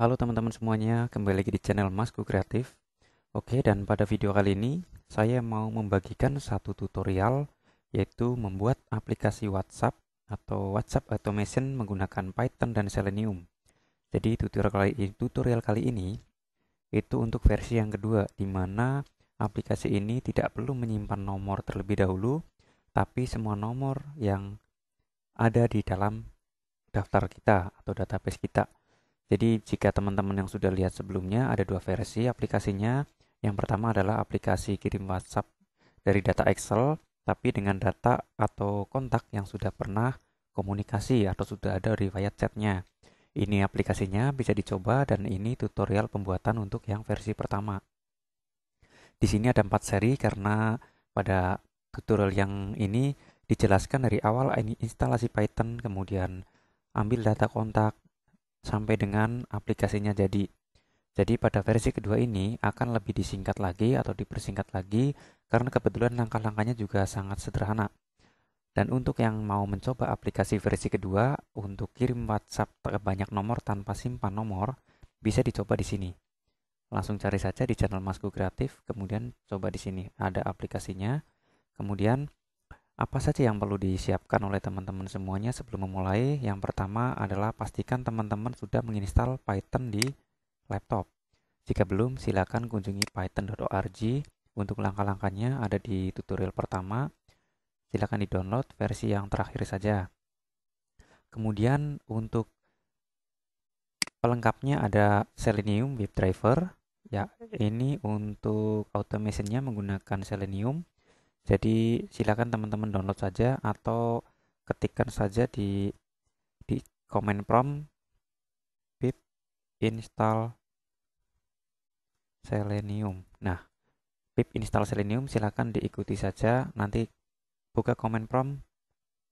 Halo teman-teman semuanya, kembali lagi di channel Masku Kreatif. Oke, dan pada video kali ini saya mau membagikan satu tutorial yaitu membuat aplikasi WhatsApp atau WhatsApp Automation menggunakan Python dan Selenium. Jadi tutorial kali ini, tutorial kali ini itu untuk versi yang kedua di mana aplikasi ini tidak perlu menyimpan nomor terlebih dahulu, tapi semua nomor yang ada di dalam daftar kita atau database kita. Jadi jika teman-teman yang sudah lihat sebelumnya ada dua versi aplikasinya. Yang pertama adalah aplikasi kirim WhatsApp dari data Excel tapi dengan data atau kontak yang sudah pernah komunikasi atau sudah ada riwayat chatnya. Ini aplikasinya bisa dicoba dan ini tutorial pembuatan untuk yang versi pertama. Di sini ada empat seri karena pada tutorial yang ini dijelaskan dari awal ini instalasi Python, kemudian ambil data kontak, sampai dengan aplikasinya jadi. Jadi pada versi kedua ini akan lebih disingkat lagi atau dipersingkat lagi karena kebetulan langkah-langkahnya juga sangat sederhana. Dan untuk yang mau mencoba aplikasi versi kedua untuk kirim WhatsApp ke banyak nomor tanpa simpan nomor, bisa dicoba di sini. Langsung cari saja di channel Masku Kreatif, kemudian coba di sini. Ada aplikasinya. Kemudian apa saja yang perlu disiapkan oleh teman-teman semuanya sebelum memulai? Yang pertama adalah pastikan teman-teman sudah menginstal Python di laptop. Jika belum, silakan kunjungi python.org. Untuk langkah-langkahnya ada di tutorial pertama. Silakan di-download versi yang terakhir saja. Kemudian untuk pelengkapnya ada Selenium WebDriver. Ya, ini untuk automationnya menggunakan Selenium jadi silakan teman-teman download saja atau ketikkan saja di di komen prompt pip install selenium. Nah, pip install selenium silakan diikuti saja nanti buka komen prompt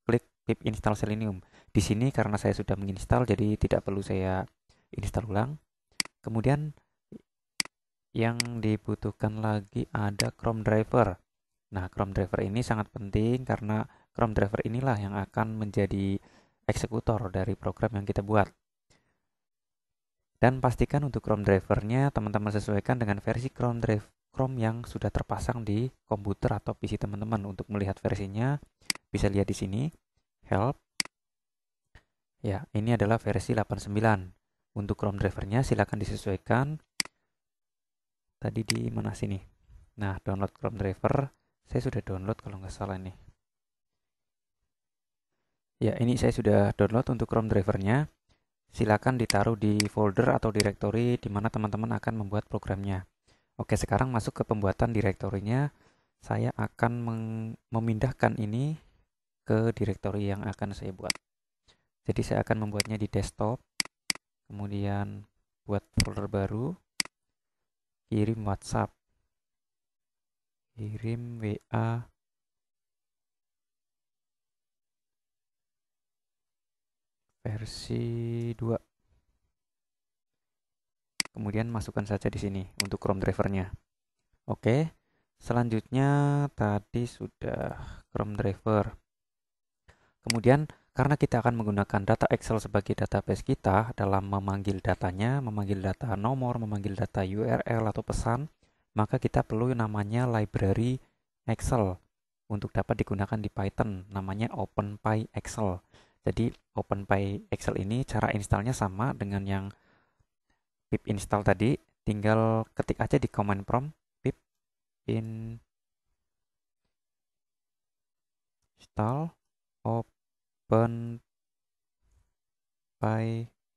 klik pip install selenium. Di sini karena saya sudah menginstal jadi tidak perlu saya install ulang. Kemudian yang dibutuhkan lagi ada Chrome driver. Nah, Chrome driver ini sangat penting karena Chrome driver inilah yang akan menjadi eksekutor dari program yang kita buat. Dan pastikan untuk Chrome drivernya teman-teman sesuaikan dengan versi Chrome drive Chrome yang sudah terpasang di komputer atau PC teman-teman. Untuk melihat versinya bisa lihat di sini help. Ya, ini adalah versi 89. Untuk Chrome drivernya silahkan disesuaikan. Tadi di mana sini? Nah, download Chrome driver saya sudah download kalau nggak salah ini ya ini saya sudah download untuk Chrome drivernya silakan ditaruh di folder atau directory di mana teman-teman akan membuat programnya oke sekarang masuk ke pembuatan direktorinya saya akan memindahkan ini ke directory yang akan saya buat jadi saya akan membuatnya di desktop kemudian buat folder baru kirim WhatsApp kirim WA versi 2 kemudian masukkan saja di sini untuk Chrome drivernya oke selanjutnya tadi sudah Chrome driver kemudian karena kita akan menggunakan data Excel sebagai database kita dalam memanggil datanya, memanggil data nomor, memanggil data URL atau pesan, maka kita perlu namanya library Excel untuk dapat digunakan di Python, namanya OpenPy Excel. Jadi OpenPy Excel ini cara installnya sama dengan yang pip install tadi, tinggal ketik aja di command prompt pip install OpenPy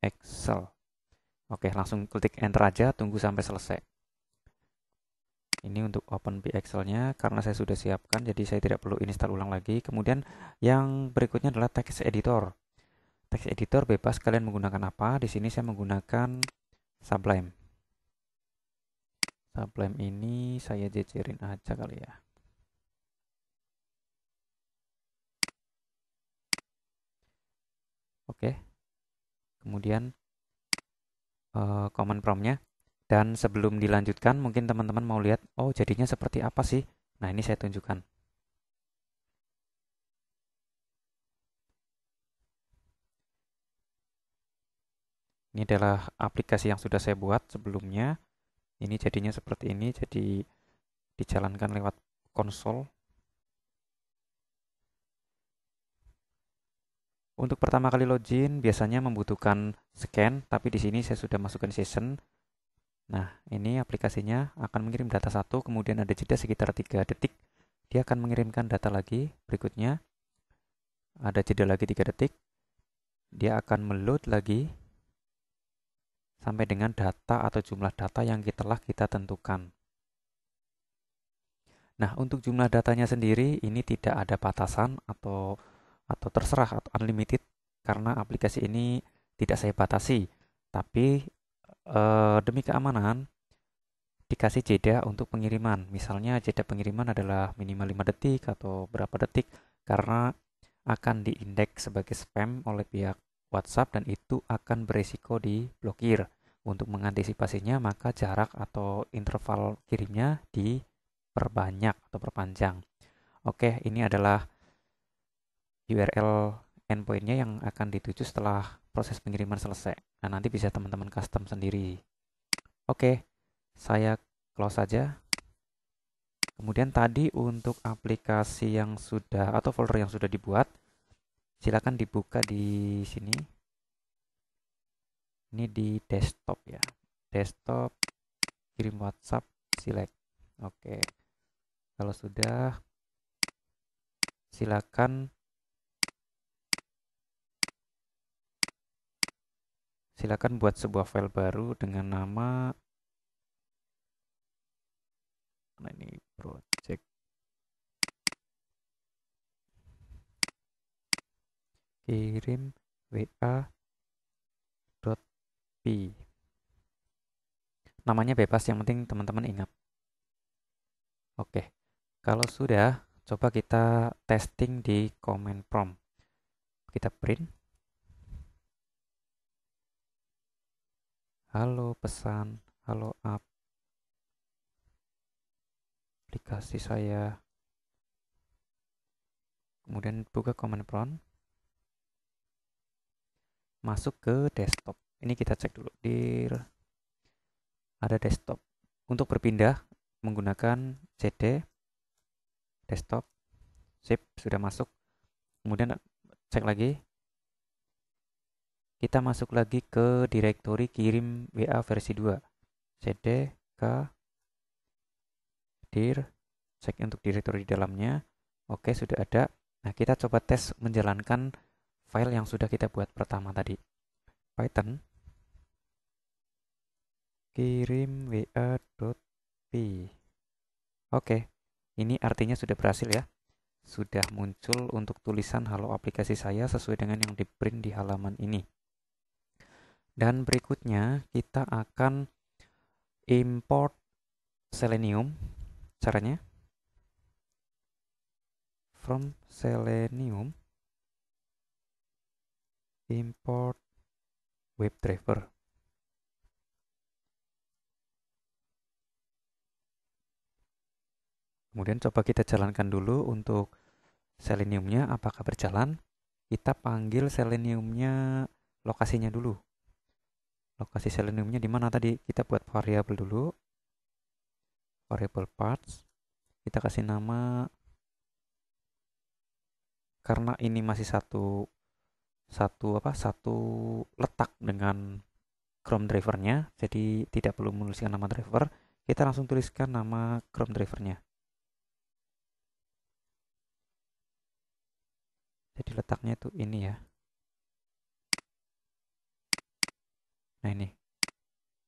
Excel. Oke, langsung klik enter aja, tunggu sampai selesai ini untuk open OpenPXL nya karena saya sudah siapkan jadi saya tidak perlu install ulang lagi kemudian yang berikutnya adalah text editor text editor bebas kalian menggunakan apa di sini saya menggunakan Sublime Sublime ini saya jejerin aja kali ya oke kemudian uh, command prompt-nya dan sebelum dilanjutkan, mungkin teman-teman mau lihat, oh jadinya seperti apa sih? Nah, ini saya tunjukkan. Ini adalah aplikasi yang sudah saya buat sebelumnya. Ini jadinya seperti ini, jadi dijalankan lewat konsol. Untuk pertama kali login, biasanya membutuhkan scan, tapi di sini saya sudah masukkan session Nah, ini aplikasinya akan mengirim data satu, kemudian ada jeda sekitar 3 detik. Dia akan mengirimkan data lagi berikutnya. Ada jeda lagi 3 detik. Dia akan meload lagi sampai dengan data atau jumlah data yang telah kita tentukan. Nah, untuk jumlah datanya sendiri ini tidak ada batasan atau atau terserah atau unlimited karena aplikasi ini tidak saya batasi. Tapi uh, demi keamanan dikasih jeda untuk pengiriman. Misalnya jeda pengiriman adalah minimal 5 detik atau berapa detik karena akan diindeks sebagai spam oleh pihak WhatsApp dan itu akan beresiko diblokir. Untuk mengantisipasinya maka jarak atau interval kirimnya diperbanyak atau perpanjang. Oke, ini adalah URL endpointnya yang akan dituju setelah proses pengiriman selesai. Nah, nanti bisa teman-teman custom sendiri. Oke, saya close saja. Kemudian tadi untuk aplikasi yang sudah atau folder yang sudah dibuat, silakan dibuka di sini. Ini di desktop ya. Desktop kirim WhatsApp select. Oke. Kalau sudah silakan silakan buat sebuah file baru dengan nama nah ini project kirim .p. namanya bebas yang penting teman-teman ingat oke kalau sudah coba kita testing di command prompt kita print halo pesan, halo up aplikasi saya. Kemudian buka command prompt. Masuk ke desktop. Ini kita cek dulu di ada desktop. Untuk berpindah menggunakan CD desktop. Sip, sudah masuk. Kemudian cek lagi kita masuk lagi ke direktori kirim WA versi 2. cd k dir cek untuk direktori di dalamnya. Oke, sudah ada. Nah, kita coba tes menjalankan file yang sudah kita buat pertama tadi. Python kirim wa.p. Oke, ini artinya sudah berhasil ya. Sudah muncul untuk tulisan halo aplikasi saya sesuai dengan yang di print di halaman ini. Dan berikutnya kita akan import selenium. Caranya from selenium import WebDriver. Kemudian coba kita jalankan dulu untuk seleniumnya apakah berjalan. Kita panggil seleniumnya lokasinya dulu lokasi seleniumnya di mana tadi kita buat variable dulu variable parts kita kasih nama karena ini masih satu satu apa satu letak dengan Chrome drivernya jadi tidak perlu menuliskan nama driver kita langsung tuliskan nama Chrome drivernya jadi letaknya itu ini ya nah ini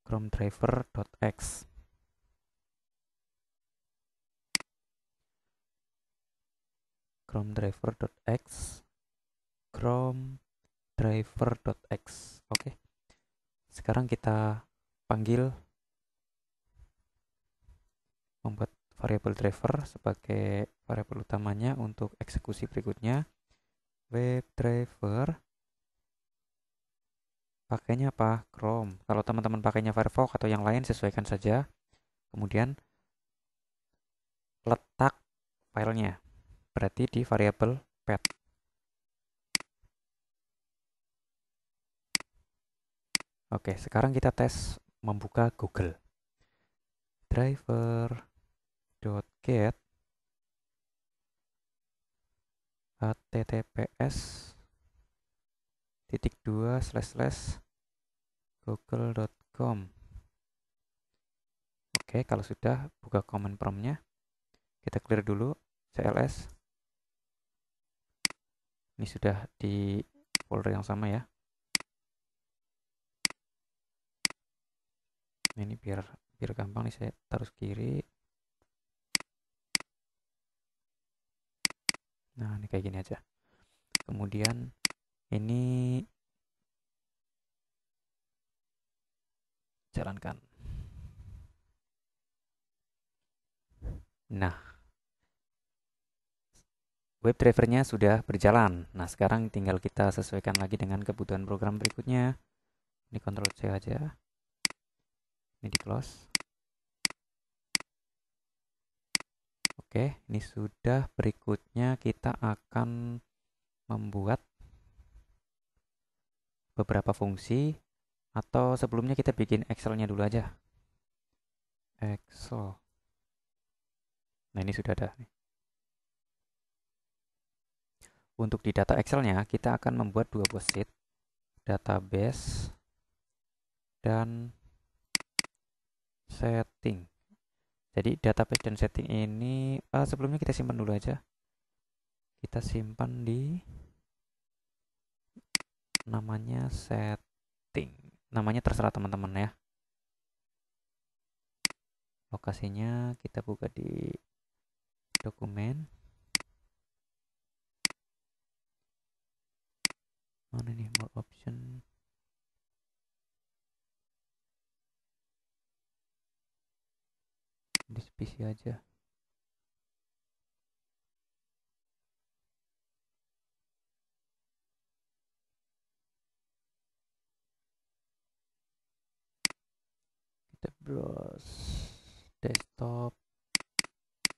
chrome driver.x chrome driver.x chrome x oke okay. sekarang kita panggil membuat variable driver sebagai variable utamanya untuk eksekusi berikutnya web driver pakainya apa? Chrome. Kalau teman-teman pakainya Firefox atau yang lain sesuaikan saja. Kemudian letak filenya. Berarti di variabel path Oke, sekarang kita tes membuka Google. driver.get https titik dua slash slash google.com Oke, kalau sudah buka command promptnya, kita clear dulu cls. Ini sudah di folder yang sama ya. Ini biar biar gampang nih saya taruh kiri. Nah, ini kayak gini aja. Kemudian ini jalankan nah web drivernya sudah berjalan nah sekarang tinggal kita sesuaikan lagi dengan kebutuhan program berikutnya ini kontrol C aja ini di close Oke, ini sudah berikutnya kita akan membuat beberapa fungsi atau sebelumnya kita bikin Excel-nya dulu aja. Excel. Nah, ini sudah ada. Untuk di data Excel-nya, kita akan membuat dua buah sheet, database dan setting. Jadi database dan setting ini uh, sebelumnya kita simpan dulu aja. Kita simpan di namanya setting namanya terserah teman-teman ya lokasinya kita buka di dokumen mana nih more option di PC aja browse desktop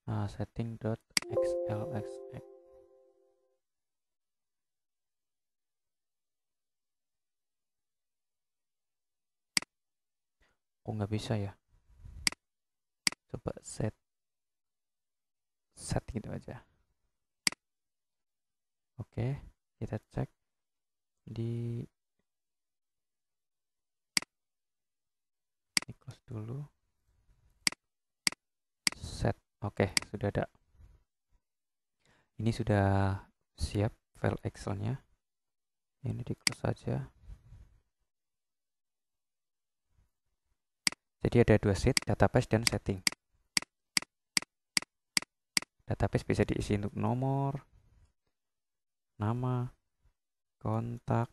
nah, setting.xlsx kok nggak bisa ya coba set set gitu aja oke kita cek di ini close dulu set oke okay, sudah ada ini sudah siap file excelnya ini di close saja jadi ada dua sheet database dan setting database bisa diisi untuk nomor nama kontak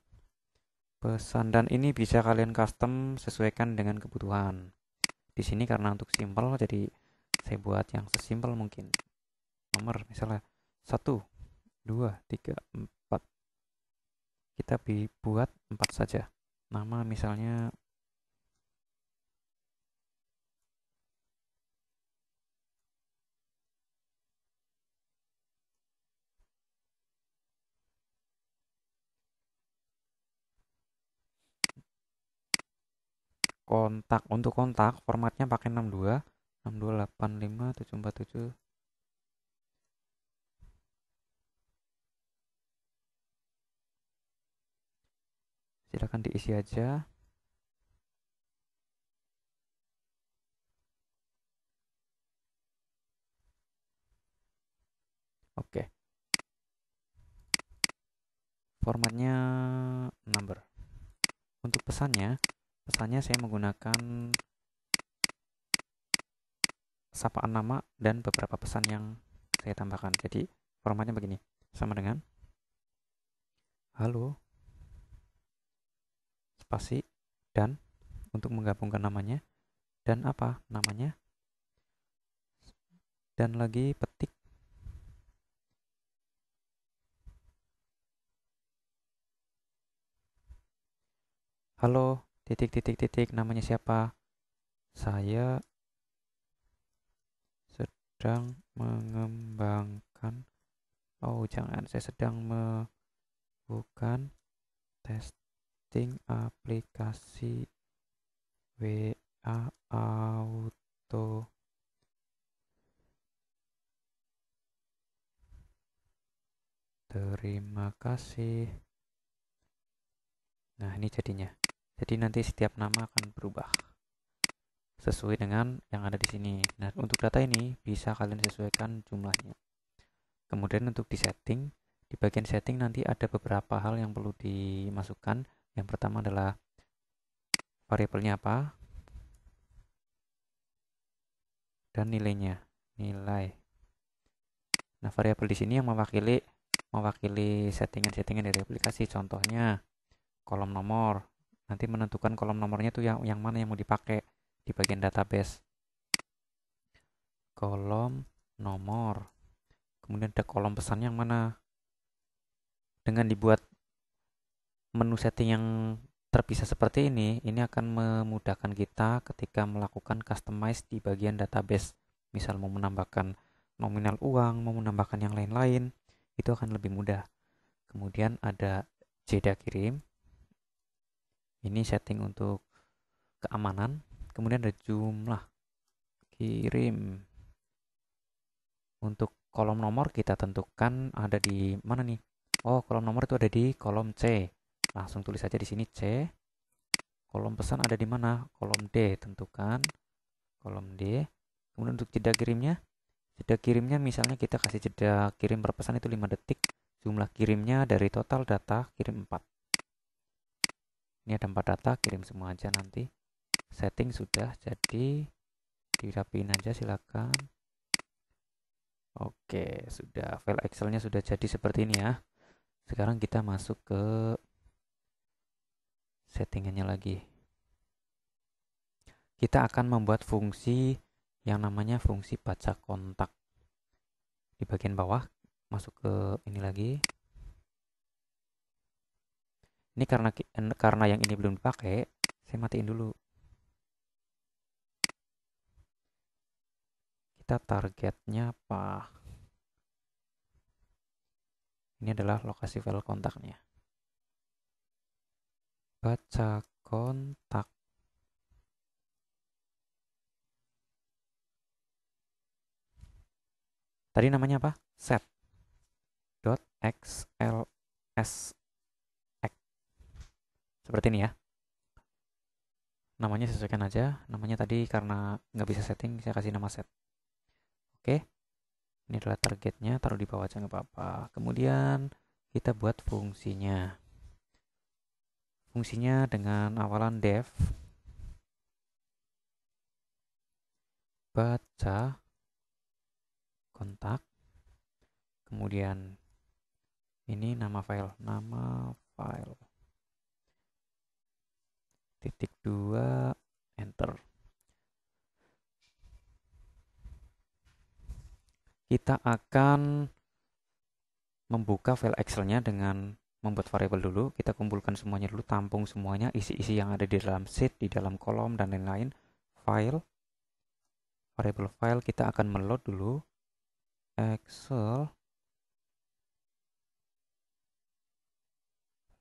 pesan dan ini bisa kalian custom sesuaikan dengan kebutuhan di sini karena untuk simple jadi saya buat yang sesimpel mungkin nomor misalnya 1 2 3 4 kita buat 4 saja nama misalnya kontak untuk kontak formatnya pakai 62 747 silakan diisi aja oke formatnya number untuk pesannya Pesannya saya menggunakan sapaan nama dan beberapa pesan yang saya tambahkan. Jadi formatnya begini, sama dengan halo spasi dan untuk menggabungkan namanya dan apa namanya dan lagi petik halo titik titik titik namanya siapa saya sedang mengembangkan oh jangan saya sedang melakukan testing aplikasi WA auto terima kasih nah ini jadinya jadi nanti setiap nama akan berubah sesuai dengan yang ada di sini. Nah, untuk data ini bisa kalian sesuaikan jumlahnya. Kemudian untuk di setting, di bagian setting nanti ada beberapa hal yang perlu dimasukkan. Yang pertama adalah variabelnya apa dan nilainya, nilai. Nah, variabel di sini yang mewakili mewakili settingan-settingan dari aplikasi. Contohnya kolom nomor, nanti menentukan kolom nomornya tuh yang yang mana yang mau dipakai di bagian database kolom nomor kemudian ada kolom pesan yang mana dengan dibuat menu setting yang terpisah seperti ini ini akan memudahkan kita ketika melakukan customize di bagian database misal mau menambahkan nominal uang mau menambahkan yang lain-lain itu akan lebih mudah kemudian ada jeda kirim ini setting untuk keamanan kemudian ada jumlah kirim untuk kolom nomor kita tentukan ada di mana nih oh kolom nomor itu ada di kolom C langsung tulis saja di sini C kolom pesan ada di mana kolom D tentukan kolom D kemudian untuk jeda kirimnya jeda kirimnya misalnya kita kasih jeda kirim berpesan itu 5 detik jumlah kirimnya dari total data kirim 4 ini ada empat data kirim semua aja nanti setting sudah jadi dirapiin aja silakan oke sudah file excelnya sudah jadi seperti ini ya sekarang kita masuk ke settingannya lagi kita akan membuat fungsi yang namanya fungsi baca kontak di bagian bawah masuk ke ini lagi ini karena karena yang ini belum dipakai saya matiin dulu kita targetnya apa ini adalah lokasi file kontaknya baca kontak tadi namanya apa set dot xls seperti ini ya namanya sesuaikan aja namanya tadi karena nggak bisa setting saya kasih nama set oke ini adalah targetnya taruh di bawah aja nggak apa-apa kemudian kita buat fungsinya fungsinya dengan awalan dev baca kontak kemudian ini nama file nama file titik dua enter kita akan membuka file excelnya dengan membuat variable dulu, kita kumpulkan semuanya dulu, tampung semuanya, isi-isi yang ada di dalam sheet, di dalam kolom, dan lain-lain. File, variable file, kita akan meload dulu. Excel,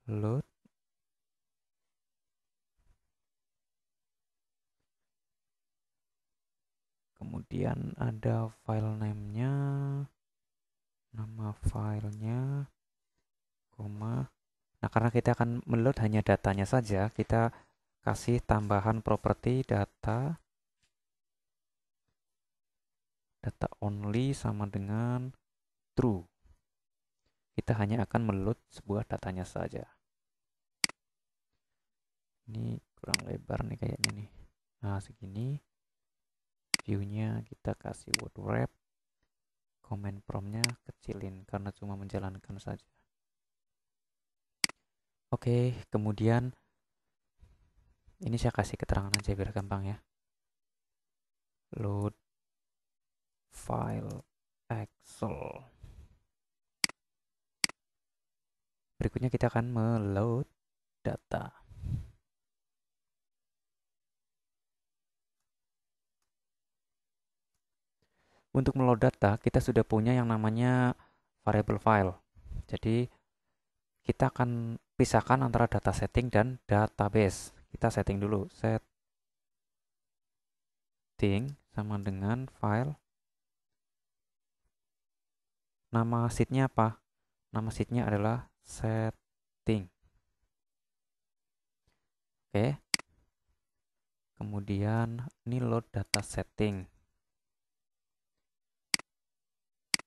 load, kemudian ada file name-nya nama filenya koma nah karena kita akan meload hanya datanya saja kita kasih tambahan properti data data only sama dengan true kita hanya akan meload sebuah datanya saja ini kurang lebar nih kayaknya nih nah segini viewnya kita kasih word wrap comment promptnya kecilin karena cuma menjalankan saja oke kemudian ini saya kasih keterangan aja biar gampang ya load file excel berikutnya kita akan meload data Untuk meload data, kita sudah punya yang namanya variable file. Jadi, kita akan pisahkan antara data setting dan database. Kita setting dulu. Setting sama dengan file. Nama sheetnya apa? Nama sheetnya adalah setting. Oke. Kemudian ini load data setting.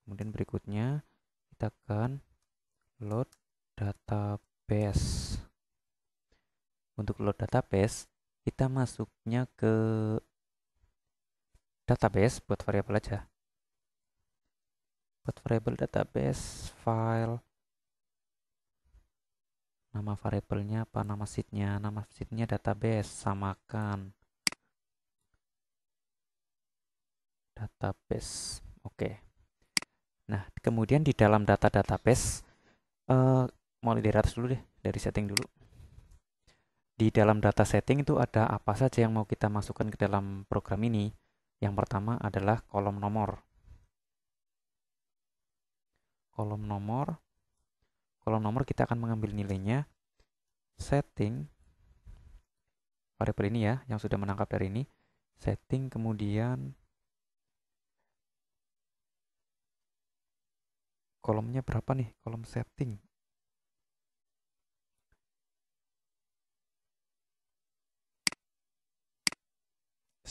kemudian berikutnya kita akan load database untuk load database kita masuknya ke database buat variabel aja buat variabel database file nama variabelnya apa nama seednya nama seednya database samakan database oke okay. Nah, kemudian di dalam data database, uh, eh, mulai dari atas dulu deh, dari setting dulu. Di dalam data setting itu ada apa saja yang mau kita masukkan ke dalam program ini. Yang pertama adalah kolom nomor. Kolom nomor. Kolom nomor kita akan mengambil nilainya. Setting. Variable ini ya, yang sudah menangkap dari ini. Setting kemudian kolomnya berapa nih kolom setting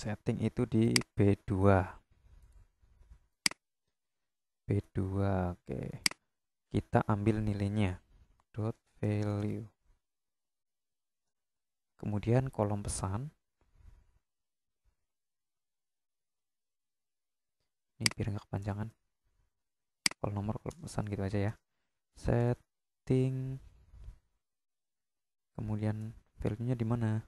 setting itu di B2 B2 oke kita ambil nilainya dot value kemudian kolom pesan ini piring kepanjangan call nomor call pesan gitu aja ya setting kemudian value-nya di mana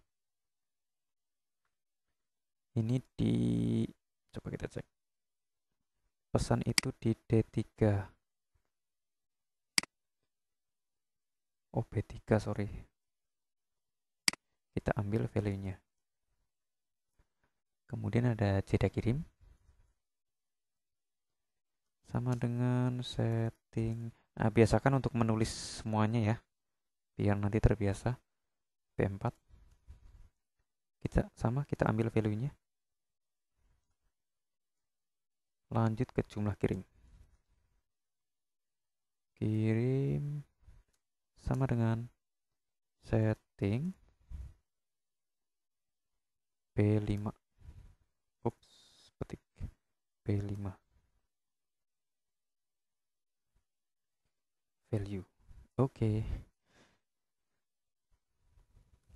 ini di coba kita cek pesan itu di D3 oh B3 sorry kita ambil value-nya kemudian ada jeda kirim sama dengan setting nah biasakan untuk menulis semuanya ya biar nanti terbiasa P4 kita sama kita ambil value-nya lanjut ke jumlah kirim kirim sama dengan setting P 5 ups petik P 5 value oke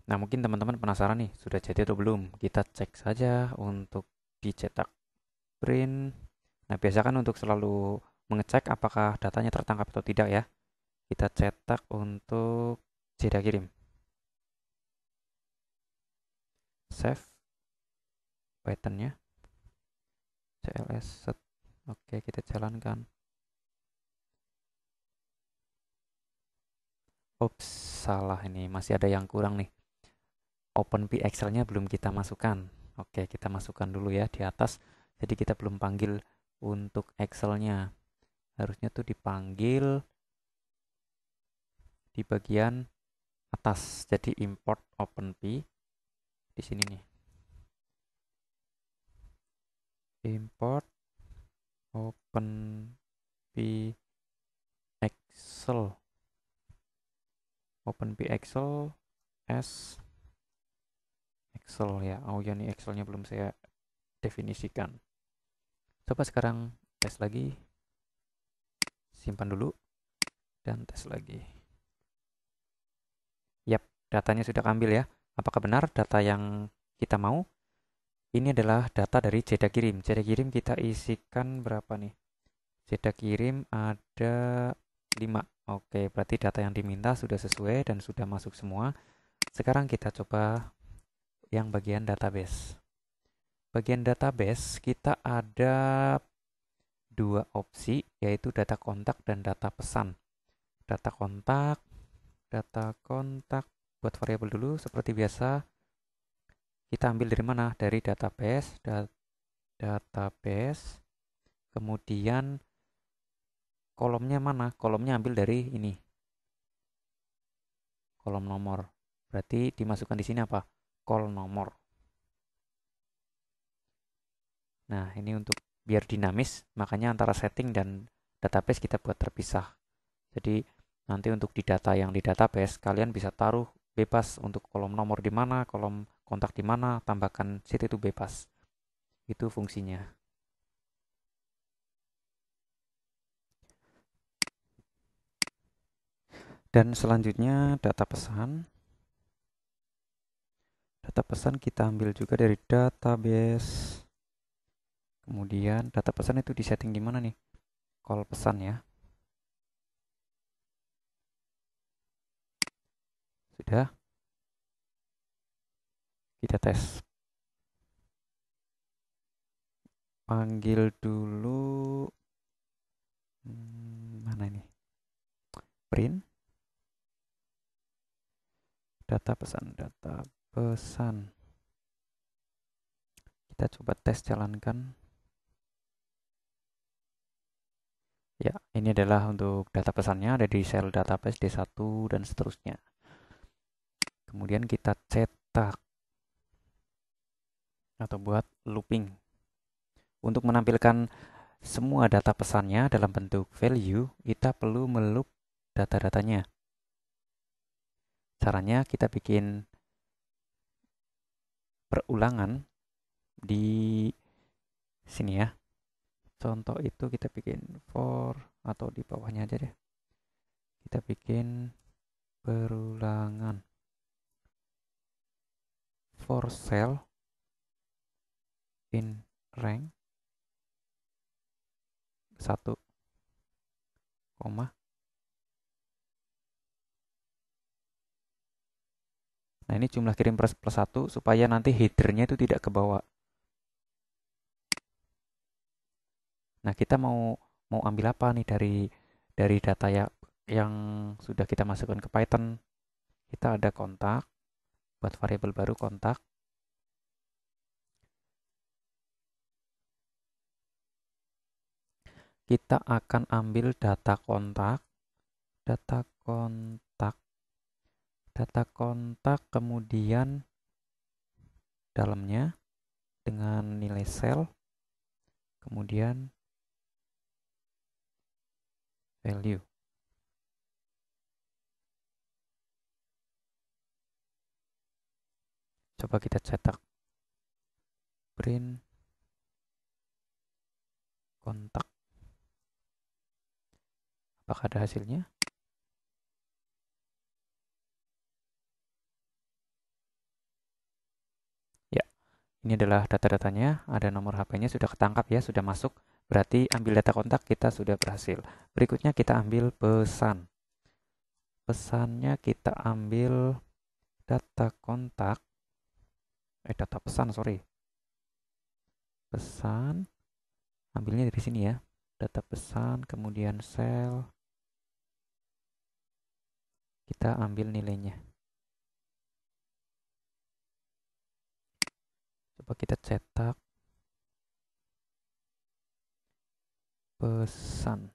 nah mungkin teman-teman penasaran nih sudah jadi atau belum kita cek saja untuk dicetak print nah biasakan untuk selalu mengecek apakah datanya tertangkap atau tidak ya kita cetak untuk jeda kirim save patternnya cls set oke kita jalankan Ups, salah ini. Masih ada yang kurang nih. Open pxl nya belum kita masukkan. Oke, kita masukkan dulu ya di atas. Jadi kita belum panggil untuk Excel-nya. Harusnya tuh dipanggil di bagian atas. Jadi import Open P di sini nih. Import Open P Excel open p excel s excel ya oh ya nih excelnya belum saya definisikan coba sekarang tes lagi simpan dulu dan tes lagi yap datanya sudah ambil ya apakah benar data yang kita mau ini adalah data dari jeda kirim jeda kirim kita isikan berapa nih jeda kirim ada 5 Oke, berarti data yang diminta sudah sesuai dan sudah masuk semua. Sekarang kita coba yang bagian database. Bagian database kita ada dua opsi, yaitu data kontak dan data pesan. Data kontak, data kontak buat variabel dulu seperti biasa. Kita ambil dari mana? Dari database, da database. Kemudian kolomnya mana? Kolomnya ambil dari ini. Kolom nomor. Berarti dimasukkan di sini apa? kol nomor. Nah, ini untuk biar dinamis, makanya antara setting dan database kita buat terpisah. Jadi, nanti untuk di data yang di database, kalian bisa taruh bebas untuk kolom nomor di mana, kolom kontak di mana, tambahkan situ itu bebas. Itu fungsinya. Dan selanjutnya data pesan. Data pesan kita ambil juga dari database. Kemudian data pesan itu di setting mana nih? Call pesan ya. Sudah. Kita tes. Panggil dulu hmm, mana ini? Print data pesan data pesan kita coba tes jalankan ya ini adalah untuk data pesannya ada di sel database D1 dan seterusnya kemudian kita cetak atau buat looping untuk menampilkan semua data pesannya dalam bentuk value kita perlu melup data-datanya Caranya kita bikin perulangan di sini ya. Contoh itu kita bikin for atau di bawahnya aja deh. Kita bikin perulangan for cell in rank 1, koma Nah ini jumlah kirim plus, plus 1 supaya nanti headernya itu tidak ke bawah. Nah kita mau mau ambil apa nih dari dari data ya, yang sudah kita masukkan ke Python. Kita ada kontak, buat variabel baru kontak. Kita akan ambil data kontak, data kontak data kontak kemudian dalamnya dengan nilai sel kemudian value coba kita cetak print kontak apakah ada hasilnya Ini adalah data-datanya, ada nomor HP-nya sudah ketangkap ya, sudah masuk. Berarti ambil data kontak kita sudah berhasil. Berikutnya kita ambil pesan. Pesannya kita ambil data kontak. Eh, data pesan, sorry. Pesan. Ambilnya dari sini ya. Data pesan, kemudian sel. Kita ambil nilainya. coba kita cetak pesan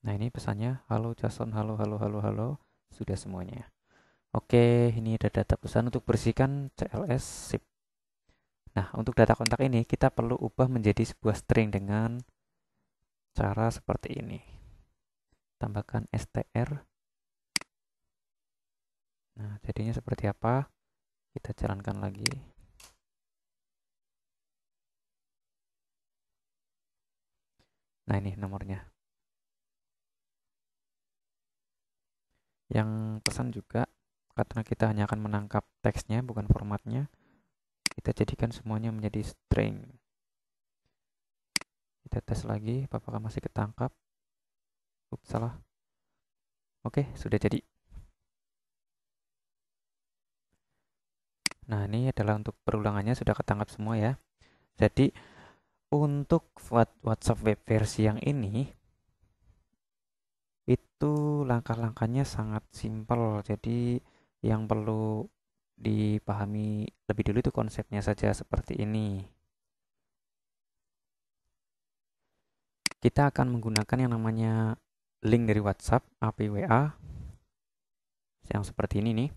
nah ini pesannya halo Jason halo halo halo halo sudah semuanya oke ini ada data pesan untuk bersihkan CLS sip nah untuk data kontak ini kita perlu ubah menjadi sebuah string dengan cara seperti ini tambahkan str Nah, jadinya seperti apa? Kita jalankan lagi. Nah, ini nomornya. Yang pesan juga, karena kita hanya akan menangkap teksnya, bukan formatnya, kita jadikan semuanya menjadi string. Kita tes lagi, apakah masih ketangkap. Ups, salah. Oke, sudah jadi. Nah, ini adalah untuk perulangannya sudah ketangkap semua ya. Jadi untuk WhatsApp web versi yang ini itu langkah-langkahnya sangat simpel. Jadi yang perlu dipahami lebih dulu itu konsepnya saja seperti ini. Kita akan menggunakan yang namanya link dari WhatsApp API yang seperti ini nih.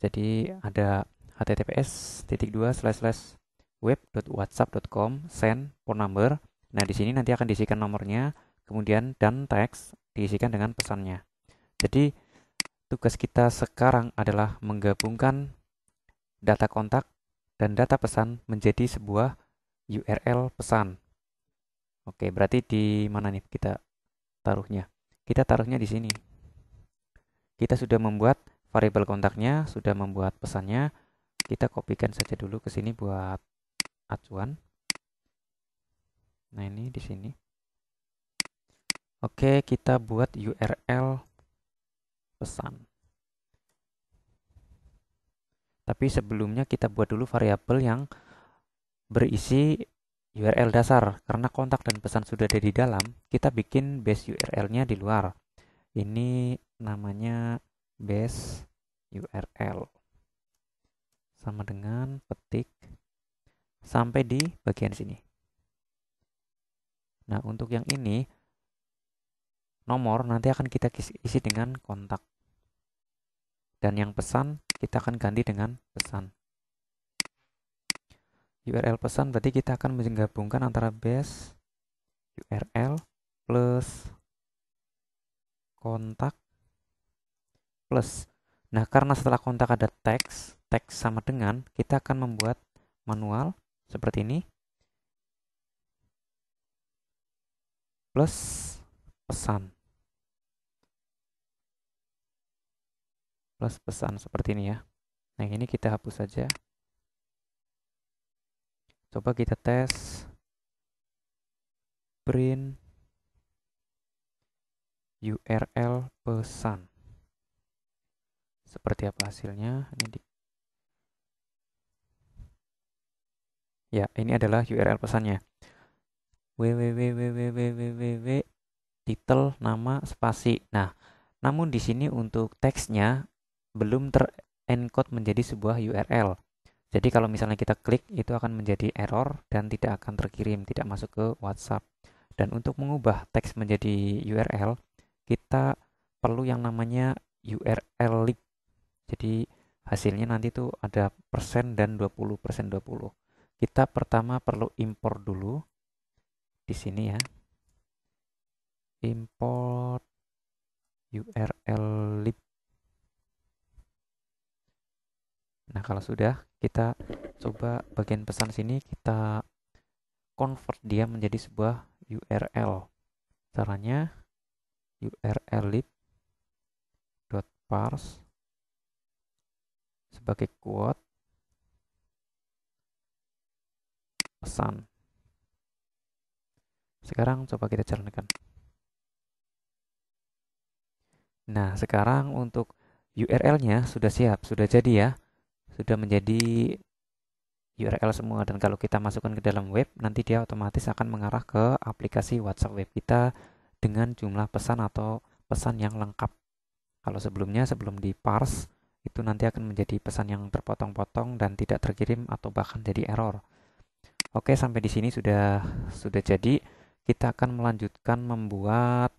Jadi ada https titik dua slash slash web.whatsapp.com send phone number. Nah, di sini nanti akan diisikan nomornya, kemudian dan teks diisikan dengan pesannya. Jadi, tugas kita sekarang adalah menggabungkan data kontak dan data pesan menjadi sebuah URL pesan. Oke, berarti di mana nih kita taruhnya? Kita taruhnya di sini. Kita sudah membuat variabel kontaknya, sudah membuat pesannya, kita kopikan saja dulu ke sini buat acuan nah ini di sini oke kita buat URL pesan tapi sebelumnya kita buat dulu variabel yang berisi URL dasar karena kontak dan pesan sudah ada di dalam kita bikin base URL-nya di luar ini namanya base URL sama dengan petik sampai di bagian sini. Nah, untuk yang ini nomor nanti akan kita isi dengan kontak. Dan yang pesan kita akan ganti dengan pesan. URL pesan berarti kita akan menggabungkan antara base URL plus kontak plus Nah, karena setelah kontak ada teks, teks sama dengan, kita akan membuat manual seperti ini. Plus pesan. Plus pesan seperti ini ya. Nah, ini kita hapus saja. Coba kita tes print URL pesan seperti apa hasilnya ini di ya ini adalah URL pesannya www title nama spasi nah namun di sini untuk teksnya belum terencode menjadi sebuah URL jadi kalau misalnya kita klik itu akan menjadi error dan tidak akan terkirim, tidak masuk ke WhatsApp. Dan untuk mengubah teks menjadi URL, kita perlu yang namanya URL link jadi hasilnya nanti tuh ada persen dan 20 persen 20. Kita pertama perlu impor dulu di sini ya. Import URL lib. Nah, kalau sudah kita coba bagian pesan sini kita convert dia menjadi sebuah URL. Caranya url dot parse sebagai quote pesan. Sekarang coba kita jalankan. Nah, sekarang untuk URL-nya sudah siap, sudah jadi ya. Sudah menjadi URL semua dan kalau kita masukkan ke dalam web, nanti dia otomatis akan mengarah ke aplikasi WhatsApp web kita dengan jumlah pesan atau pesan yang lengkap. Kalau sebelumnya sebelum di parse itu nanti akan menjadi pesan yang terpotong-potong dan tidak terkirim atau bahkan jadi error. Oke, sampai di sini sudah sudah jadi. Kita akan melanjutkan membuat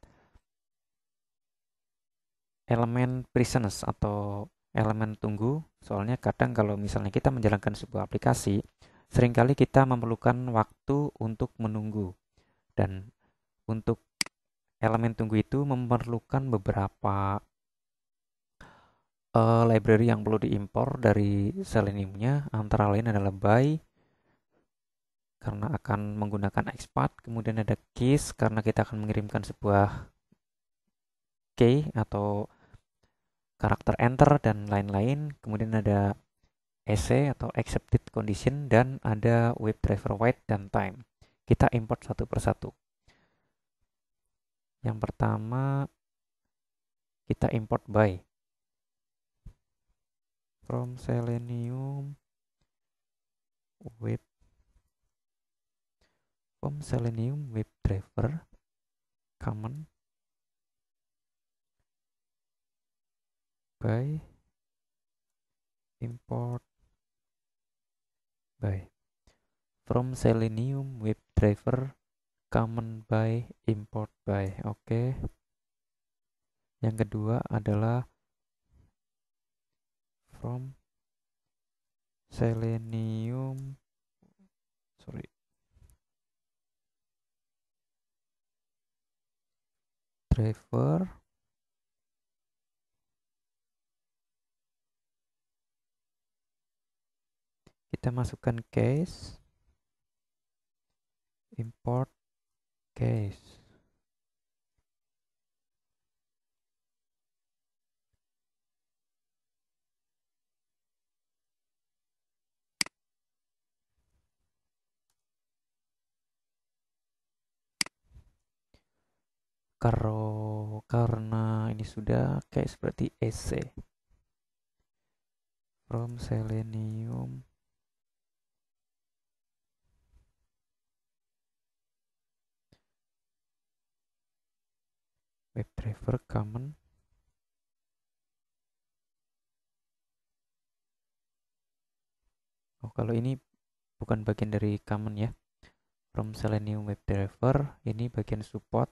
elemen presence atau elemen tunggu. Soalnya kadang kalau misalnya kita menjalankan sebuah aplikasi, seringkali kita memerlukan waktu untuk menunggu. Dan untuk elemen tunggu itu memerlukan beberapa uh, library yang perlu diimpor dari Seleniumnya antara lain adalah by karena akan menggunakan expat, kemudian ada keys karena kita akan mengirimkan sebuah key atau karakter enter dan lain-lain. Kemudian ada SC e atau accepted condition dan ada web driver wait dan time. Kita import satu persatu. Yang pertama kita import by from selenium web from selenium WebDriver common by import by from selenium driver common by import by oke okay. yang kedua adalah from selenium sorry driver kita masukkan case import case Karo, karena ini sudah kayak seperti EC from selenium web driver common Oh, kalau ini bukan bagian dari common ya. From Selenium web driver ini bagian support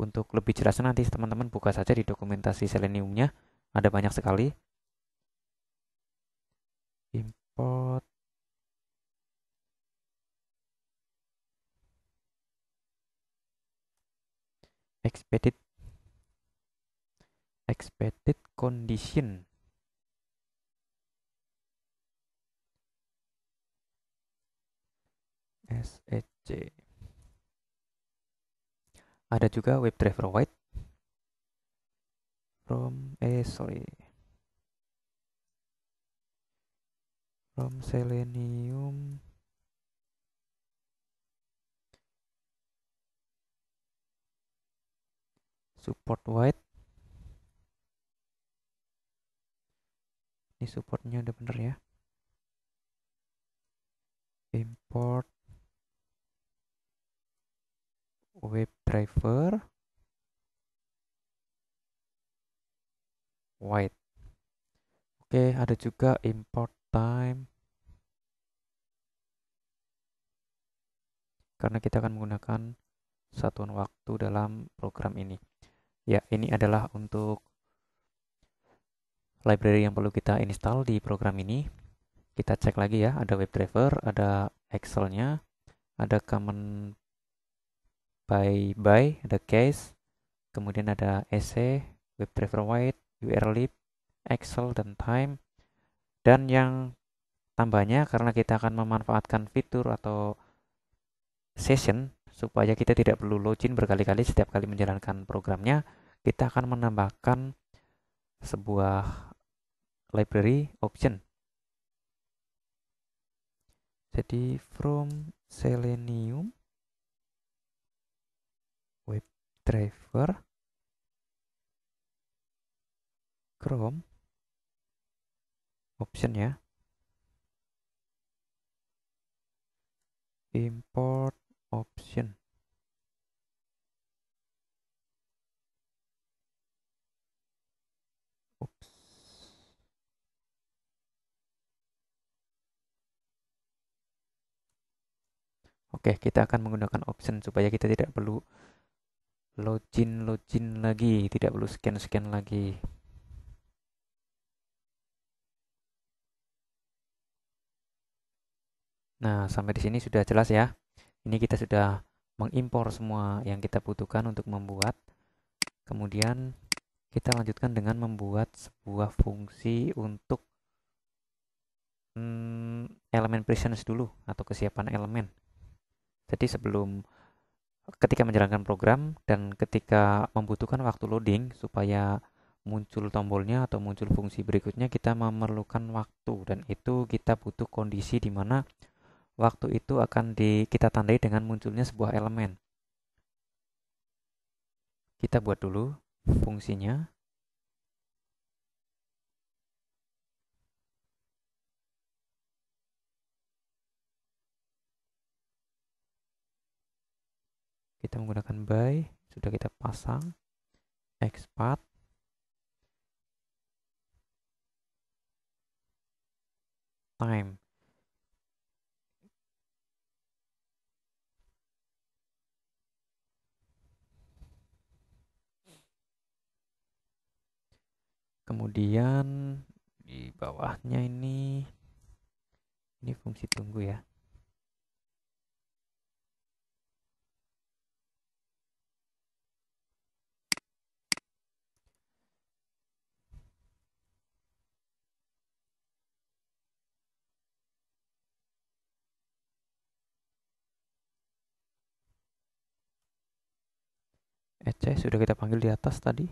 untuk lebih jelasnya nanti teman-teman buka saja di dokumentasi Seleniumnya. Ada banyak sekali. Import. Expected. Expected condition. SEC ada juga web driver White from eh sorry from Selenium support white ini supportnya udah bener ya import web driver white. Oke, ada juga import time. Karena kita akan menggunakan satuan waktu dalam program ini. Ya, ini adalah untuk library yang perlu kita install di program ini. Kita cek lagi ya, ada web driver, ada Excelnya, ada common by by ada case kemudian ada essay web driver wide urlib excel dan time dan yang tambahnya karena kita akan memanfaatkan fitur atau session supaya kita tidak perlu login berkali-kali setiap kali menjalankan programnya kita akan menambahkan sebuah library option jadi from selenium driver Chrome option ya import option Oke, kita akan menggunakan option supaya kita tidak perlu login login lagi tidak perlu scan scan lagi nah sampai di sini sudah jelas ya ini kita sudah mengimpor semua yang kita butuhkan untuk membuat kemudian kita lanjutkan dengan membuat sebuah fungsi untuk hmm, elemen presence dulu atau kesiapan elemen jadi sebelum ketika menjalankan program dan ketika membutuhkan waktu loading supaya muncul tombolnya atau muncul fungsi berikutnya kita memerlukan waktu dan itu kita butuh kondisi di mana waktu itu akan di, kita tandai dengan munculnya sebuah elemen. Kita buat dulu fungsinya kita menggunakan by sudah kita pasang expat time kemudian di bawahnya ini ini fungsi tunggu ya Ece eh, sudah kita panggil di atas tadi.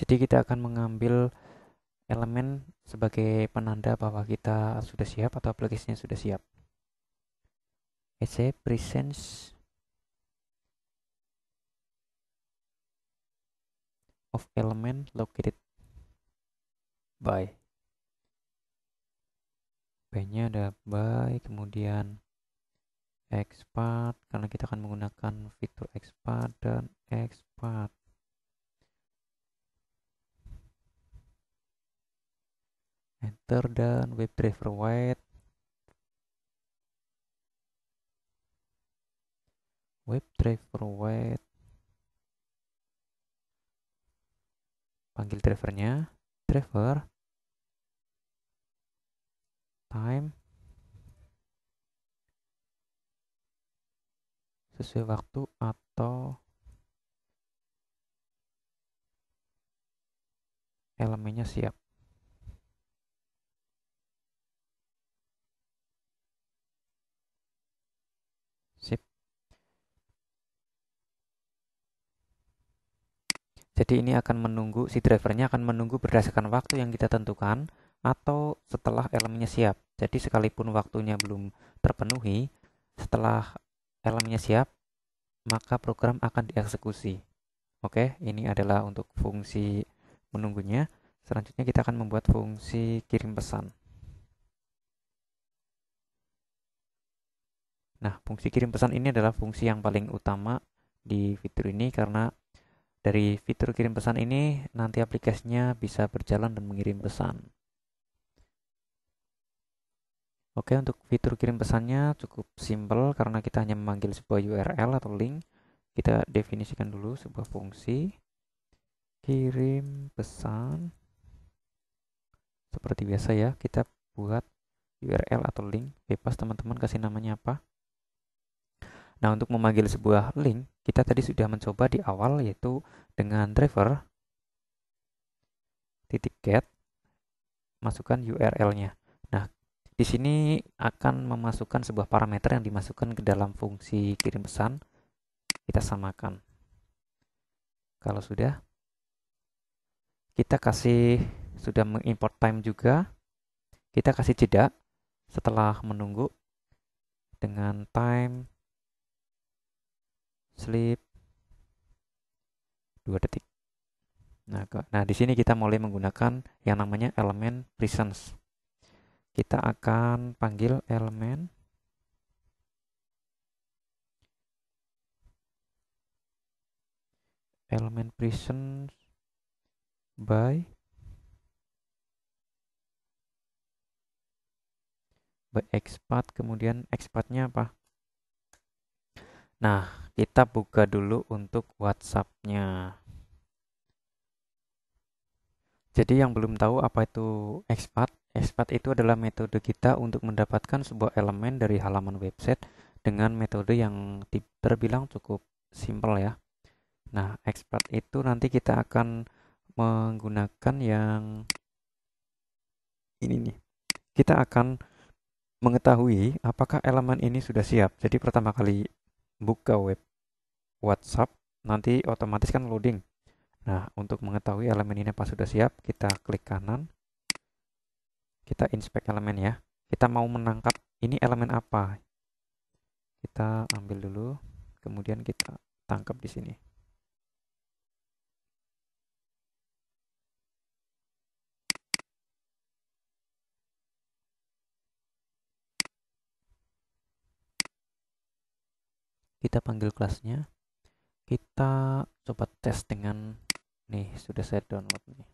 Jadi kita akan mengambil elemen sebagai penanda bahwa kita sudah siap atau aplikasinya sudah siap. Saya say presence of element located by B nya ada by kemudian XPath karena kita akan menggunakan fitur XPath dan XPath enter dan web driver wide web driver provide panggil drivernya driver time sesuai waktu atau elemennya siap Jadi ini akan menunggu si drivernya akan menunggu berdasarkan waktu yang kita tentukan atau setelah elemennya siap. Jadi sekalipun waktunya belum terpenuhi, setelah elemennya siap, maka program akan dieksekusi. Oke, ini adalah untuk fungsi menunggunya. Selanjutnya kita akan membuat fungsi kirim pesan. Nah, fungsi kirim pesan ini adalah fungsi yang paling utama di fitur ini karena dari fitur kirim pesan ini, nanti aplikasinya bisa berjalan dan mengirim pesan. Oke, untuk fitur kirim pesannya cukup simple karena kita hanya memanggil sebuah URL atau link. Kita definisikan dulu sebuah fungsi kirim pesan. Seperti biasa ya, kita buat URL atau link bebas teman-teman kasih namanya apa Nah, untuk memanggil sebuah link, kita tadi sudah mencoba di awal yaitu dengan driver titik get masukkan URL-nya. Nah, di sini akan memasukkan sebuah parameter yang dimasukkan ke dalam fungsi kirim pesan. Kita samakan. Kalau sudah, kita kasih sudah mengimport time juga. Kita kasih jeda setelah menunggu dengan time sleep 2 detik. Nah, ke, nah di sini kita mulai menggunakan yang namanya elemen presence. Kita akan panggil elemen elemen presence by by expat kemudian expatnya apa Nah, kita buka dulu untuk WhatsApp-nya. Jadi yang belum tahu apa itu expat, expat itu adalah metode kita untuk mendapatkan sebuah elemen dari halaman website dengan metode yang terbilang cukup simple ya. Nah, expat itu nanti kita akan menggunakan yang ini nih. Kita akan mengetahui apakah elemen ini sudah siap. Jadi pertama kali buka web WhatsApp, nanti otomatis kan loading. Nah, untuk mengetahui elemen ini apa sudah siap, kita klik kanan. Kita inspect elemen ya. Kita mau menangkap ini elemen apa. Kita ambil dulu, kemudian kita tangkap di sini. kita panggil kelasnya kita coba tes dengan nih sudah saya download nih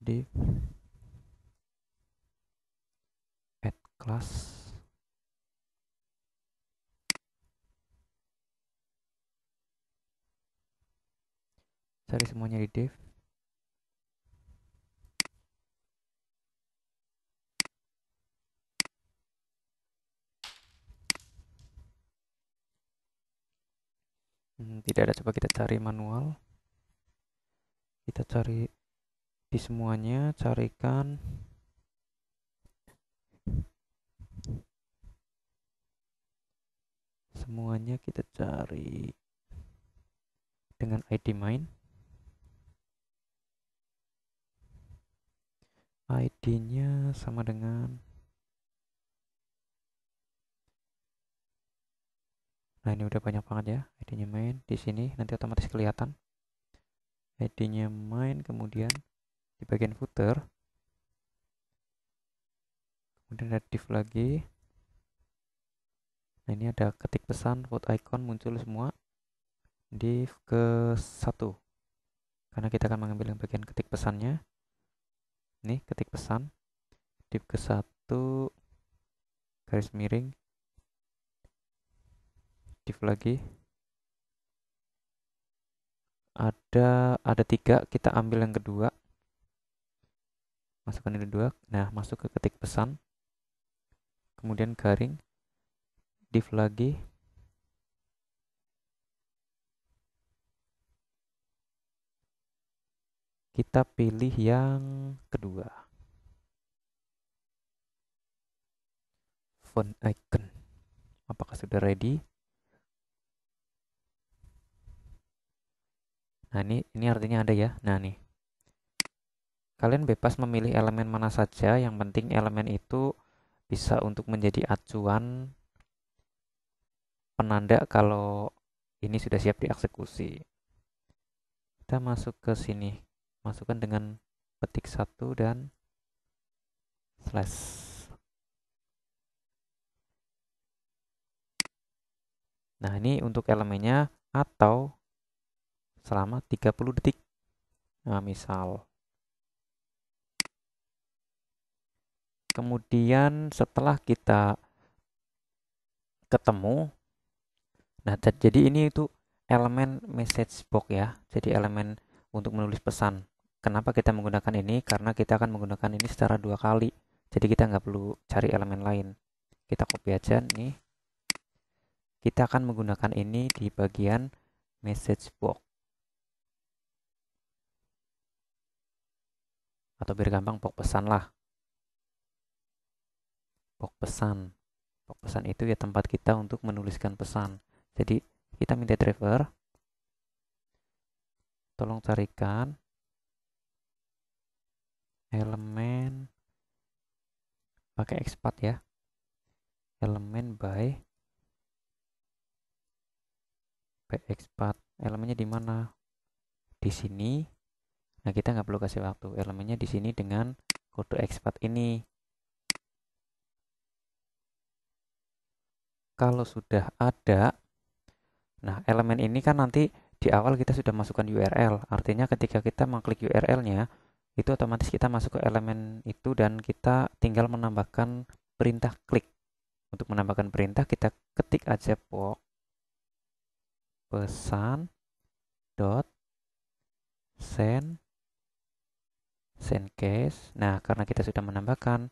div add class cari semuanya di div hmm, tidak ada coba kita cari manual kita cari di semuanya carikan semuanya kita cari dengan id main ID-nya sama dengan Nah, ini udah banyak banget ya. ID-nya main di sini nanti otomatis kelihatan. ID-nya main kemudian di bagian footer. Kemudian ada div lagi. Nah, ini ada ketik pesan, vote icon muncul semua. Div ke satu Karena kita akan mengambil yang bagian ketik pesannya nih ketik pesan div ke satu garis miring div lagi ada ada tiga kita ambil yang kedua masukkan yang kedua nah masuk ke ketik pesan kemudian garing div lagi kita pilih yang kedua. Font icon. Apakah sudah ready? Nah, ini ini artinya ada ya. Nah, nih. Kalian bebas memilih elemen mana saja, yang penting elemen itu bisa untuk menjadi acuan penanda kalau ini sudah siap dieksekusi. Kita masuk ke sini masukkan dengan petik satu dan slash nah ini untuk elemennya atau selama 30 detik nah misal kemudian setelah kita ketemu nah jadi ini itu elemen message box ya jadi elemen untuk menulis pesan Kenapa kita menggunakan ini? Karena kita akan menggunakan ini secara dua kali. Jadi kita nggak perlu cari elemen lain. Kita copy aja nih. Kita akan menggunakan ini di bagian message box. Atau biar gampang box pesan lah. Box pesan. Box pesan itu ya tempat kita untuk menuliskan pesan. Jadi kita minta driver. Tolong carikan elemen pakai expat ya elemen by by expat elemennya di mana di sini nah kita nggak perlu kasih waktu elemennya di sini dengan kode expat ini kalau sudah ada nah elemen ini kan nanti di awal kita sudah masukkan URL artinya ketika kita mengklik URL-nya itu otomatis kita masuk ke elemen itu dan kita tinggal menambahkan perintah klik. Untuk menambahkan perintah kita ketik aja po pesan dot send send case. Nah, karena kita sudah menambahkan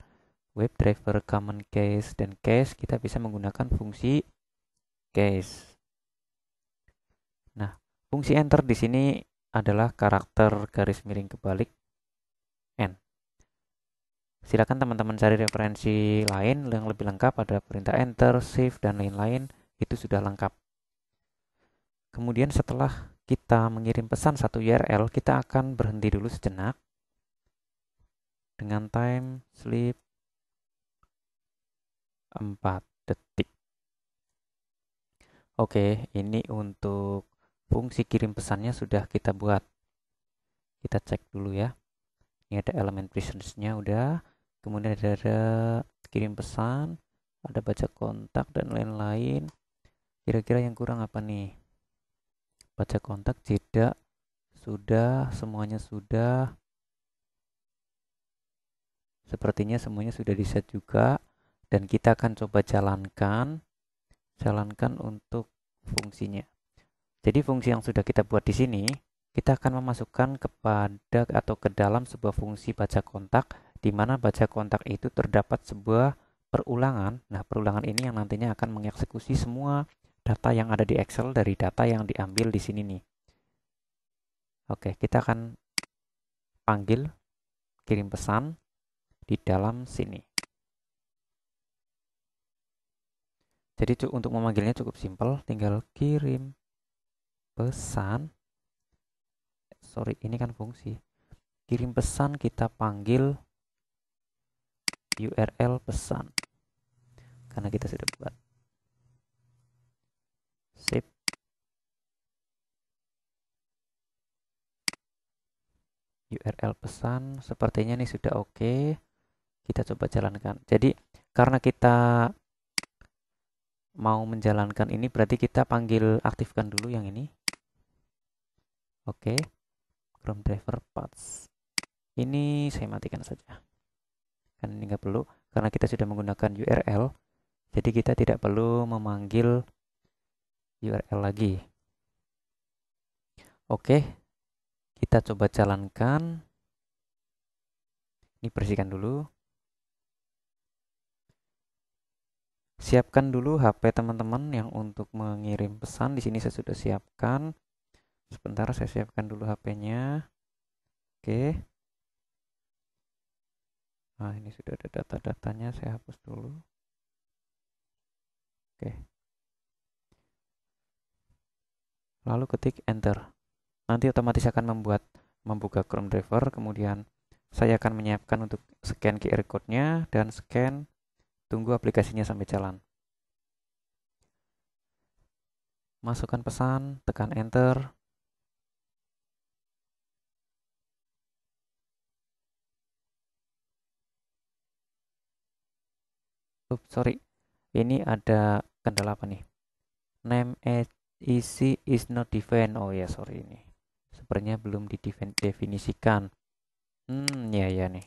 web driver common case dan case, kita bisa menggunakan fungsi case. Nah, fungsi enter di sini adalah karakter garis miring kebalik Silakan teman-teman cari referensi lain yang lebih lengkap ada perintah enter, save dan lain-lain. Itu sudah lengkap. Kemudian setelah kita mengirim pesan satu URL, kita akan berhenti dulu sejenak dengan time sleep 4 detik. Oke, ini untuk fungsi kirim pesannya sudah kita buat. Kita cek dulu ya ini ada elemen presence-nya udah kemudian ada, ada kirim pesan ada baca kontak dan lain-lain kira-kira yang kurang apa nih baca kontak tidak sudah semuanya sudah sepertinya semuanya sudah di set juga dan kita akan coba jalankan jalankan untuk fungsinya jadi fungsi yang sudah kita buat di sini kita akan memasukkan kepada atau ke dalam sebuah fungsi baca kontak, di mana baca kontak itu terdapat sebuah perulangan. Nah, perulangan ini yang nantinya akan mengeksekusi semua data yang ada di Excel dari data yang diambil di sini nih. Oke, kita akan panggil, kirim pesan di dalam sini. Jadi untuk memanggilnya cukup simpel, tinggal kirim pesan sorry ini kan fungsi kirim pesan kita panggil URL pesan karena kita sudah buat sip URL pesan sepertinya ini sudah oke okay. kita coba jalankan jadi karena kita mau menjalankan ini berarti kita panggil aktifkan dulu yang ini oke okay from driver paths. Ini saya matikan saja. Karena ini nggak perlu, karena kita sudah menggunakan URL, jadi kita tidak perlu memanggil URL lagi. Oke, kita coba jalankan. Ini bersihkan dulu. Siapkan dulu HP teman-teman yang untuk mengirim pesan. Di sini saya sudah siapkan sebentar saya siapkan dulu HP-nya oke nah ini sudah ada data-datanya saya hapus dulu oke lalu ketik enter nanti otomatis akan membuat membuka Chrome driver kemudian saya akan menyiapkan untuk scan QR code-nya dan scan tunggu aplikasinya sampai jalan masukkan pesan tekan enter Oops, sorry. Ini ada kendala apa nih? Name EC is not defined. Oh ya, sorry ini. Sepertinya belum didefinisikan. Hmm, ya ya nih.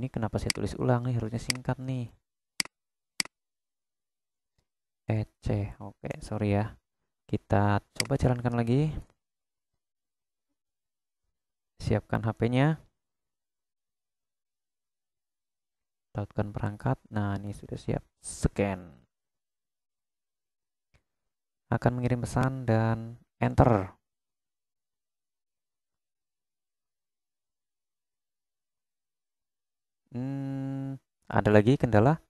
Ini kenapa saya tulis ulang nih? Harusnya singkat nih. EC. Oke, okay, sorry ya. Kita coba jalankan lagi siapkan HP-nya tautkan perangkat nah ini sudah siap scan akan mengirim pesan dan enter hmm, ada lagi kendala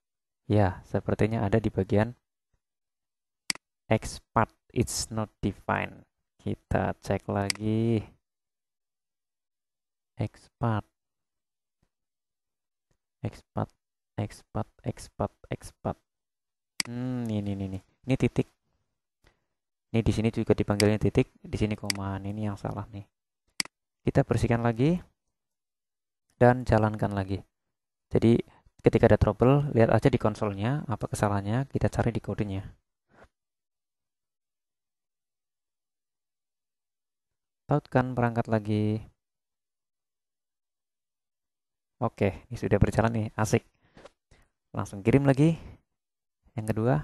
ya sepertinya ada di bagian X it's not defined kita cek lagi expat expat expat expat expat hmm ini ini ini ini titik ini di sini juga dipanggilnya titik di sini koma ini yang salah nih kita bersihkan lagi dan jalankan lagi jadi ketika ada trouble lihat aja di konsolnya apa kesalahannya kita cari di kodenya tautkan perangkat lagi Oke, ini sudah berjalan nih, asik. Langsung kirim lagi. Yang kedua.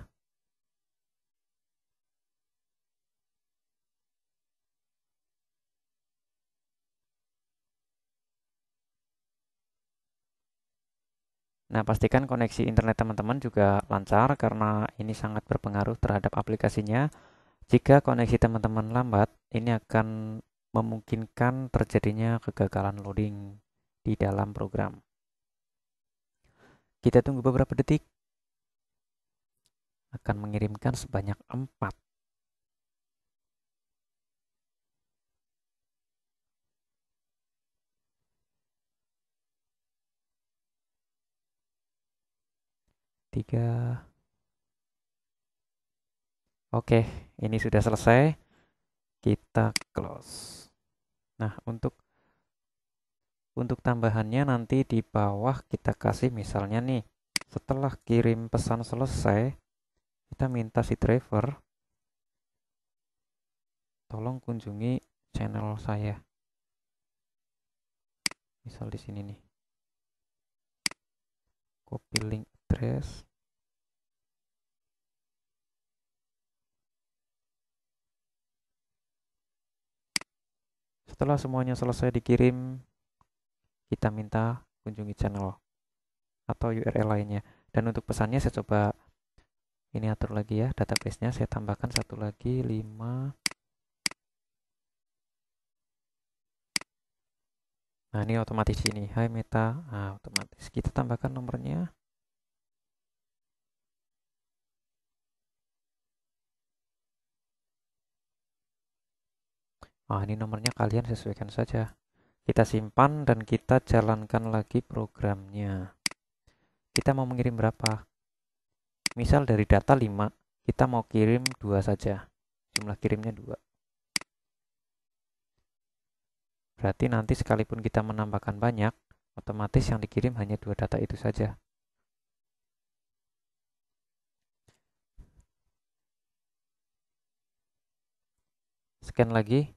Nah, pastikan koneksi internet teman-teman juga lancar karena ini sangat berpengaruh terhadap aplikasinya. Jika koneksi teman-teman lambat, ini akan memungkinkan terjadinya kegagalan loading di dalam program. Kita tunggu beberapa detik. Akan mengirimkan sebanyak 4 tiga. Oke, ini sudah selesai. Kita close. Nah, untuk untuk tambahannya nanti di bawah kita kasih misalnya nih, setelah kirim pesan selesai, kita minta si driver tolong kunjungi channel saya. Misal di sini nih. Copy link address. Setelah semuanya selesai dikirim, kita minta kunjungi channel atau URL lainnya. Dan untuk pesannya saya coba ini atur lagi ya database-nya saya tambahkan satu lagi 5 Nah, ini otomatis ini. Hai Meta. Nah, otomatis kita tambahkan nomornya. Ah, ini nomornya kalian sesuaikan saja. Kita simpan dan kita jalankan lagi programnya. Kita mau mengirim berapa? Misal dari data 5, kita mau kirim dua saja. Jumlah kirimnya dua. Berarti nanti sekalipun kita menambahkan banyak, otomatis yang dikirim hanya dua data itu saja. Scan lagi.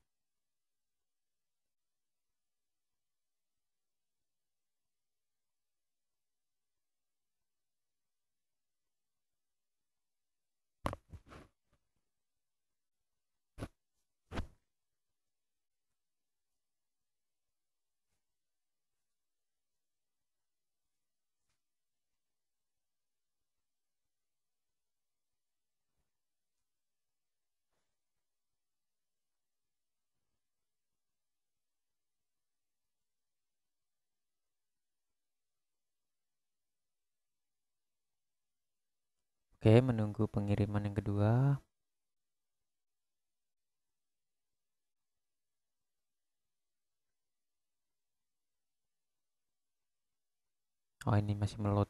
Oke, menunggu pengiriman yang kedua. Oh, ini masih meload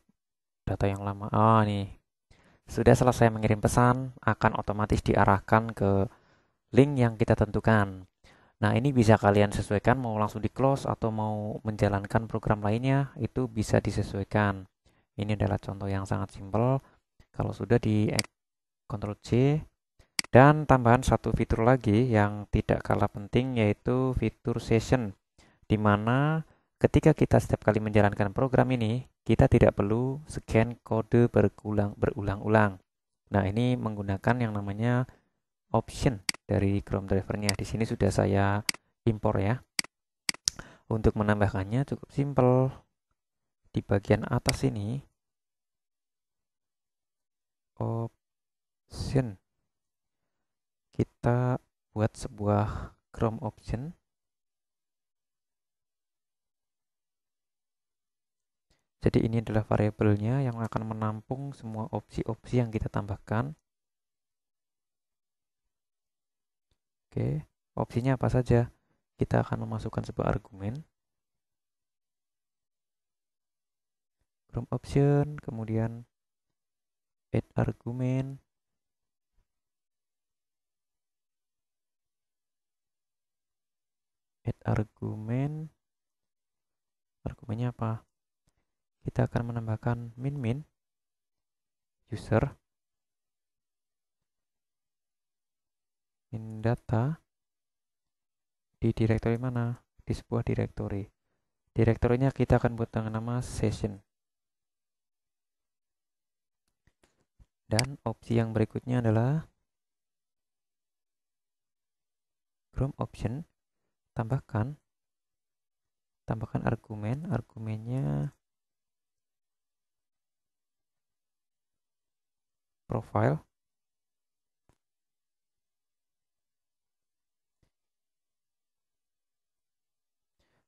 data yang lama. Oh, ah, nih. Sudah selesai mengirim pesan, akan otomatis diarahkan ke link yang kita tentukan. Nah, ini bisa kalian sesuaikan mau langsung di close atau mau menjalankan program lainnya, itu bisa disesuaikan. Ini adalah contoh yang sangat simpel kalau sudah di Ctrl C dan tambahan satu fitur lagi yang tidak kalah penting yaitu fitur session di mana ketika kita setiap kali menjalankan program ini kita tidak perlu scan kode berulang berulang-ulang. Nah, ini menggunakan yang namanya option dari Chrome drivernya. Di sini sudah saya impor ya. Untuk menambahkannya cukup simpel. Di bagian atas ini option kita buat sebuah Chrome option jadi ini adalah variabelnya yang akan menampung semua opsi-opsi yang kita tambahkan oke opsinya apa saja kita akan memasukkan sebuah argumen Chrome option kemudian add argument add argument argumennya apa kita akan menambahkan min min user min data di direktori mana di sebuah direktori direktorinya kita akan buat dengan nama session Dan opsi yang berikutnya adalah Chrome option tambahkan tambahkan argumen argumennya profile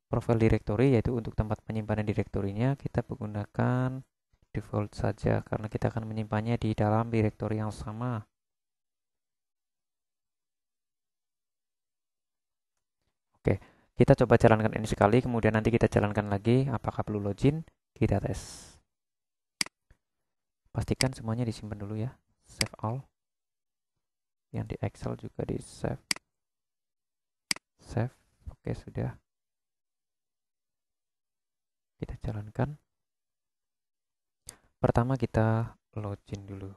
profile directory yaitu untuk tempat penyimpanan direktorinya kita menggunakan default saja karena kita akan menyimpannya di dalam direktori yang sama. Oke, kita coba jalankan ini sekali, kemudian nanti kita jalankan lagi apakah perlu login, kita tes. Pastikan semuanya disimpan dulu ya, save all. Yang di Excel juga di save. Save, oke sudah. Kita jalankan. Pertama kita login dulu.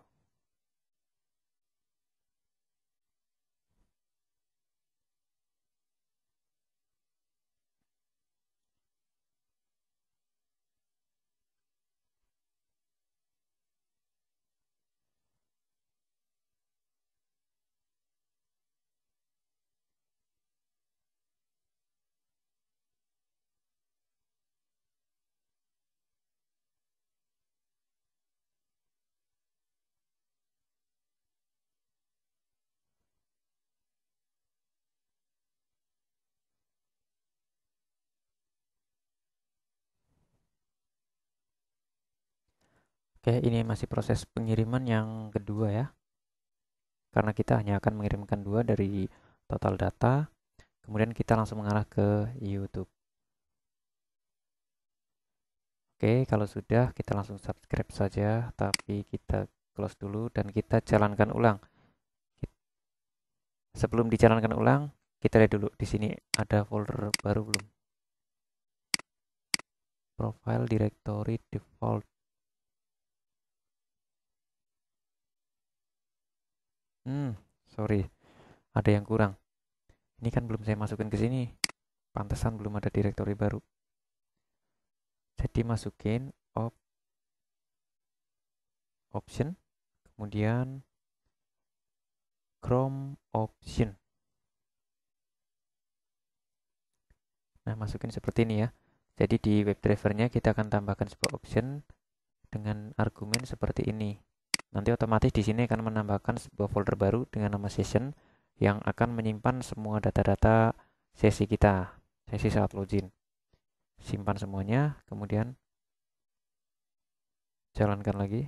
Oke, ini masih proses pengiriman yang kedua ya. Karena kita hanya akan mengirimkan dua dari total data, kemudian kita langsung mengarah ke YouTube. Oke, kalau sudah kita langsung subscribe saja, tapi kita close dulu dan kita jalankan ulang. Sebelum dijalankan ulang, kita lihat dulu di sini ada folder baru belum? Profile directory default Hmm, sorry. Ada yang kurang. Ini kan belum saya masukin ke sini. Pantesan belum ada direktori baru. Jadi masukin op option, kemudian Chrome option. Nah, masukin seperti ini ya. Jadi di web drivernya kita akan tambahkan sebuah option dengan argumen seperti ini. Nanti otomatis di sini akan menambahkan sebuah folder baru dengan nama session yang akan menyimpan semua data-data sesi kita, sesi saat login. Simpan semuanya, kemudian jalankan lagi.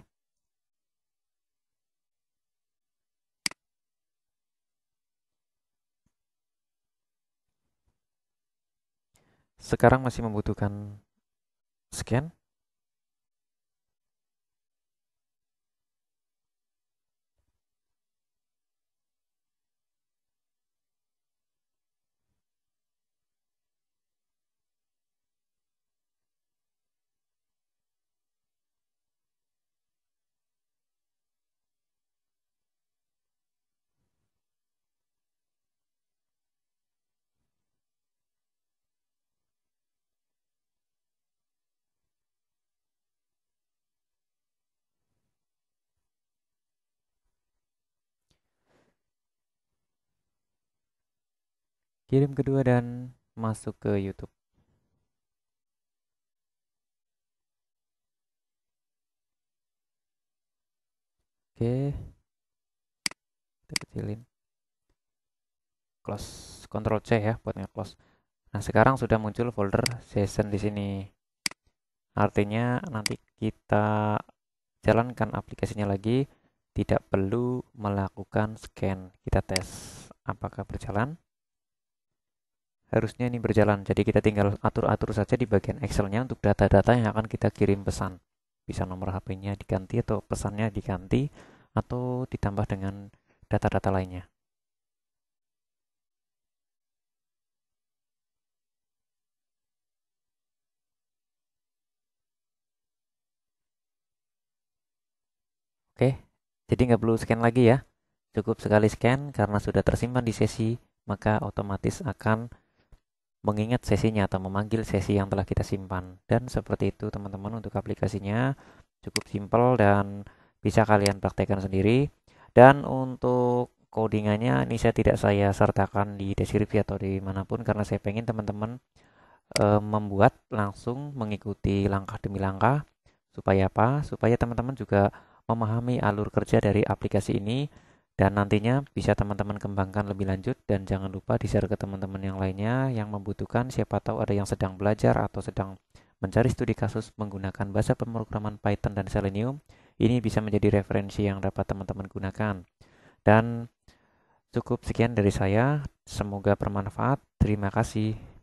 Sekarang masih membutuhkan scan. kirim kedua dan masuk ke YouTube. Oke. Kita kecilin. Close control C ya buat nge-close. Nah, sekarang sudah muncul folder session di sini. Artinya nanti kita jalankan aplikasinya lagi tidak perlu melakukan scan. Kita tes apakah berjalan harusnya ini berjalan. Jadi kita tinggal atur-atur saja di bagian Excel-nya untuk data-data yang akan kita kirim pesan. Bisa nomor HP-nya diganti atau pesannya diganti atau ditambah dengan data-data lainnya. Oke, jadi nggak perlu scan lagi ya. Cukup sekali scan karena sudah tersimpan di sesi, maka otomatis akan mengingat sesinya atau memanggil sesi yang telah kita simpan. Dan seperti itu teman-teman untuk aplikasinya cukup simpel dan bisa kalian praktekkan sendiri. Dan untuk codingannya ini saya tidak saya sertakan di deskripsi atau di manapun karena saya pengen teman-teman e, membuat langsung mengikuti langkah demi langkah supaya apa? Supaya teman-teman juga memahami alur kerja dari aplikasi ini dan nantinya bisa teman-teman kembangkan lebih lanjut dan jangan lupa di-share ke teman-teman yang lainnya yang membutuhkan siapa tahu ada yang sedang belajar atau sedang mencari studi kasus menggunakan bahasa pemrograman Python dan Selenium ini bisa menjadi referensi yang dapat teman-teman gunakan dan cukup sekian dari saya semoga bermanfaat terima kasih